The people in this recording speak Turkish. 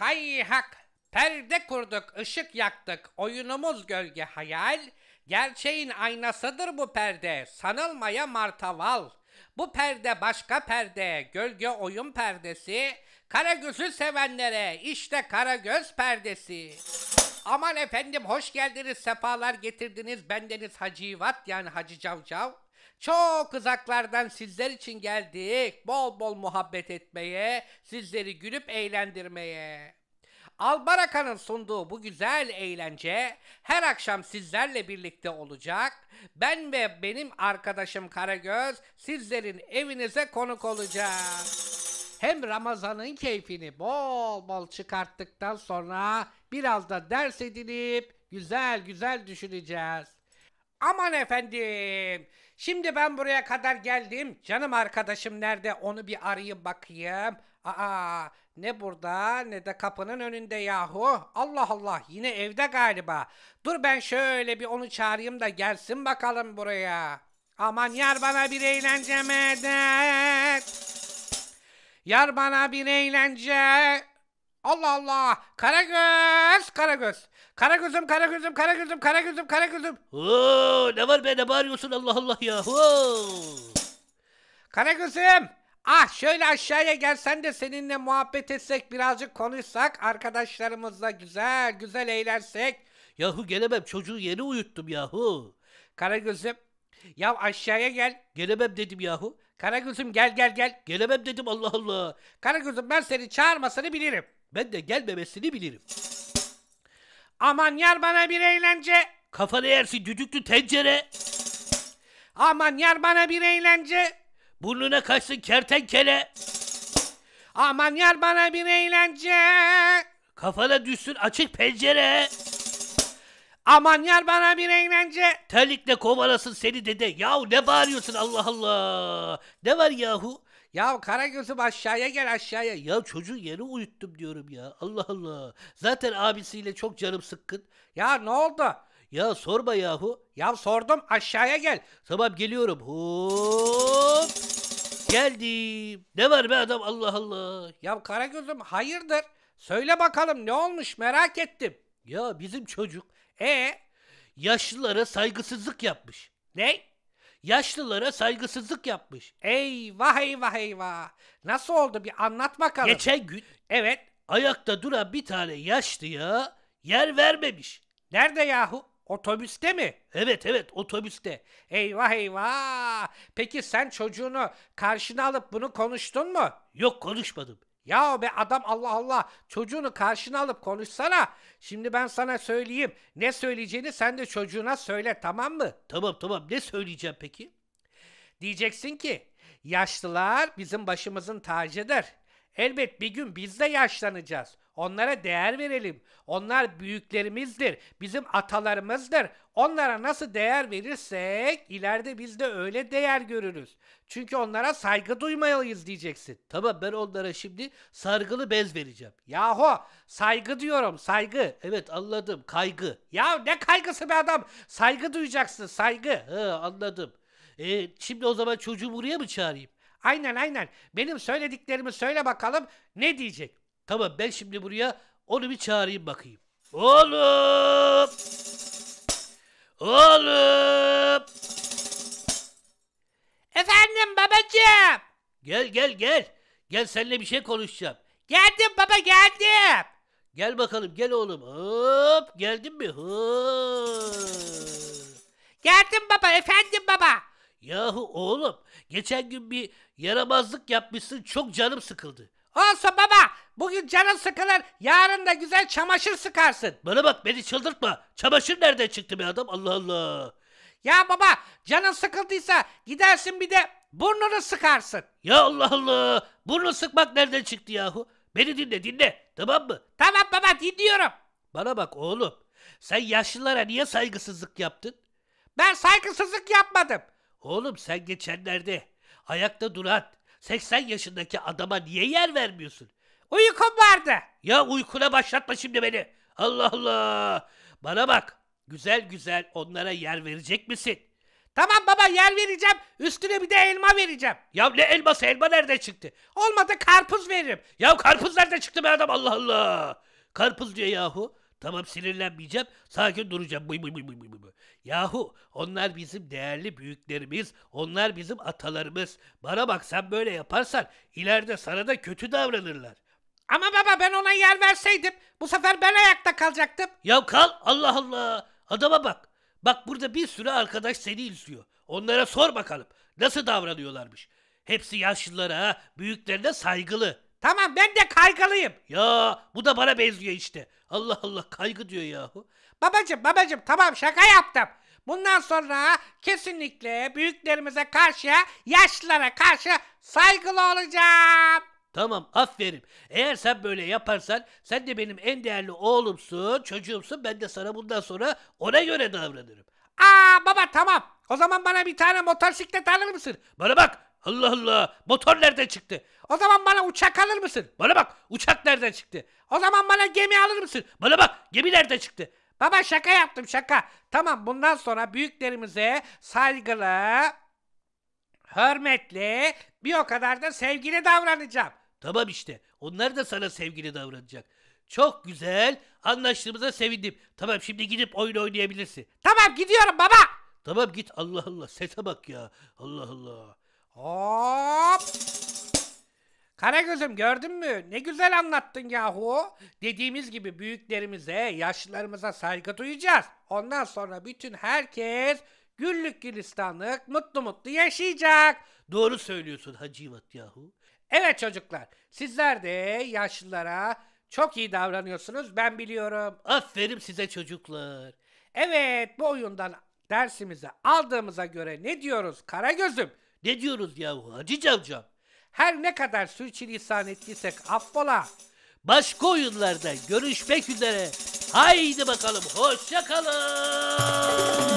hay hak. Perde kurduk, ışık yaktık, oyunumuz gölge hayal. Gerçeğin aynasıdır bu perde, sanılmaya martaval. Bu perde başka perde, gölge oyun perdesi. kara Karagöz'ü sevenlere işte kara göz perdesi. Aman efendim hoş geldiniz, sefalar getirdiniz. Bendeniz Hacı Yivat yani Hacı Cavcav. Çok uzaklardan sizler için geldik. Bol bol muhabbet etmeye, sizleri gülüp eğlendirmeye. Albaraka'nın sunduğu bu güzel eğlence her akşam sizlerle birlikte olacak. Ben ve benim arkadaşım Karagöz sizlerin evinize konuk olacağım. Hem Ramazan'ın keyfini bol bol çıkarttıktan sonra biraz da ders edinip güzel güzel düşüneceğiz. Aman efendim. Şimdi ben buraya kadar geldim. Canım arkadaşım nerede? Onu bir arayayım bakayım. Aa ne burada ne de kapının önünde yahu. Allah Allah yine evde galiba. Dur ben şöyle bir onu çağırayım da gelsin bakalım buraya. Aman yar bana bir eğlence medet. Yar bana bir eğlence. Allah Allah. Karagöz, Karagöz. Kara kara kara Karagözüm kara karagözüm kara karagözüm. Oo, ne var be ne bağırıyorsun Allah Allah ya. Kara Karagözüm. Ah şöyle aşağıya gelsen de seninle muhabbet etsek birazcık konuşsak arkadaşlarımızla güzel güzel eğlensek. Yahu gelemem çocuğu yeni uyuttum yahu. Kara Karagözüm ya aşağıya gel. Gelemem dedim yahu. Kara Karagözüm gel gel gel. Gelemem dedim Allah Allah. Kara Karagözüm ben seni çağırmasını bilirim. Ben de gelmemesini bilirim. Aman yar bana bir eğlence. Kafanı yersin düdüklü tencere. Aman yar bana bir eğlence. Burnuna kaçsın kertenkele. Aman yar bana bir eğlence. Kafana düşsün açık pencere. Aman yar bana bir eğlence. Terlikle kovalasın seni dede. Yahu ne bağırıyorsun Allah Allah. Ne var yahu? Ya Karagöz'üm aşağıya gel aşağıya. Ya çocuğu yeni uyuttum diyorum ya. Allah Allah. Zaten abisiyle çok canım sıkkın. Ya ne oldu? Ya sorma yahu. Ya sordum aşağıya gel. Tamam geliyorum. Hop. Geldim. Ne var be adam Allah Allah. Ya Karagöz'üm hayırdır? Söyle bakalım ne olmuş merak ettim. Ya bizim çocuk. E yaşlılara saygısızlık yapmış. Ne? yaşlılara saygısızlık yapmış. Eyvah eyvah eyvah. Nasıl oldu bir anlat bakalım. Geçen gün Evet. ayakta duran bir tane yaşlıya yer vermemiş. Nerede yahu? Otobüste mi? Evet evet otobüste. Eyvah eyvah. Peki sen çocuğunu karşına alıp bunu konuştun mu? Yok konuşmadım. Ya be adam Allah Allah çocuğunu karşına alıp konuşsana. Şimdi ben sana söyleyeyim. Ne söyleyeceğini sen de çocuğuna söyle tamam mı? Tamam tamam ne söyleyeceğim peki? Diyeceksin ki yaşlılar bizim başımızın tacıdır. Elbet bir gün biz de yaşlanacağız. Onlara değer verelim. Onlar büyüklerimizdir, bizim atalarımızdır. Onlara nasıl değer verirsek ileride biz de öyle değer görürüz. Çünkü onlara saygı duymayalıyız diyeceksin. Tamam ben onlara şimdi sargılı bez vereceğim. Yahu saygı diyorum saygı. Evet anladım kaygı. Ya ne kaygısı be adam? Saygı duyacaksın saygı. Hı anladım. E, şimdi o zaman çocuğu buraya mı çağırayım? Aynen aynen. Benim söylediklerimi söyle bakalım ne diyecek? Tamam ben şimdi buraya onu bir çağırayım bakayım. Oğlum! Oğlum! Efendim babacığım. Gel gel gel. Gel seninle bir şey konuşacağım. Geldim baba geldim. Gel bakalım gel oğlum. Hop geldin mi? Hop. Geldim baba efendim baba. Yahu oğlum geçen gün bir yaramazlık yapmışsın çok canım sıkıldı. Olsun baba. Bugün canın sıkılır. Yarın da güzel çamaşır sıkarsın. Bana bak beni çıldırtma. Çamaşır nereden çıktı be adam? Allah Allah. Ya baba canın sıkıldıysa gidersin bir de burnunu sıkarsın. Ya Allah Allah. Burnu sıkmak nereden çıktı yahu? Beni dinle dinle. Tamam mı? Tamam baba dinliyorum. Bana bak oğlum. Sen yaşlılara niye saygısızlık yaptın? Ben saygısızlık yapmadım. Oğlum sen geçenlerde ayakta duran, 80 yaşındaki adama niye yer vermiyorsun? Uykum vardı. Ya uykuna başlatma şimdi beni. Allah Allah. Bana bak. Güzel güzel onlara yer verecek misin? Tamam baba yer vereceğim. Üstüne bir de elma vereceğim. Ya ne elması? Elma nerede çıktı? Olmadı karpuz veririm. Ya karpuz nerede çıktı be adam? Allah Allah. Karpuz diyor yahu. Tamam sinirlenmeyeceğim. Sakin duracağım. Bıy bıy bıy bıy bıy. Yahu onlar bizim değerli büyüklerimiz. Onlar bizim atalarımız. Bana bak sen böyle yaparsan ileride sana da kötü davranırlar. Ama baba ben ona yer verseydim bu sefer ben ayakta kalacaktım. Ya kal Allah Allah. Adama bak. Bak burada bir sürü arkadaş seni izliyor. Onlara sor bakalım nasıl davranıyorlarmış. Hepsi yaşlılara, büyüklerine saygılı. Tamam ben de kaygılıyım. Ya bu da bana benziyor işte. Allah Allah kaygı diyor yahu. Babacım babacım tamam şaka yaptım. Bundan sonra kesinlikle büyüklerimize karşı, yaşlılara karşı saygılı olacağım. Tamam aferin. Eğer sen böyle yaparsan sen de benim en değerli oğlumsun, çocuğumsun. Ben de sana bundan sonra ona göre davranırım. Aa baba tamam. O zaman bana bir tane motosiklet alır mısın? Bana bak Allah Allah. Motor nereden çıktı? O zaman bana uçak alır mısın? Bana bak uçak nereden çıktı? O zaman bana gemi alır mısın? Bana bak gemi nereden çıktı? Baba şaka yaptım şaka. Tamam bundan sonra büyüklerimize saygılı, hürmetli, bir o kadar da sevgili davranacağım. Tamam işte. Onlar da sana sevgili davranacak. Çok güzel. Anlaştığımıza sevindim. Tamam şimdi gidip oyun oynayabilirsin. Tamam gidiyorum baba. Tamam git Allah Allah Sete bak ya. Allah Allah. Hop! Karagöz'üm gördün mü? Ne güzel anlattın yahu. Dediğimiz gibi büyüklerimize, yaşlılarımıza saygı duyacağız. Ondan sonra bütün herkes güllük gülistanlık mutlu mutlu yaşayacak. Doğru söylüyorsun Hacivat yahu. Evet çocuklar, sizler de yaşlılara çok iyi davranıyorsunuz ben biliyorum. Aferin size çocuklar. Evet bu oyundan dersimizi aldığımıza göre ne diyoruz Karagöz'üm? Ne diyoruz yahu Hacı Cavcav? Her ne kadar sürçülisan ettiysek affola. Başka oyunlarda görüşmek üzere. Haydi bakalım hoşça kalın.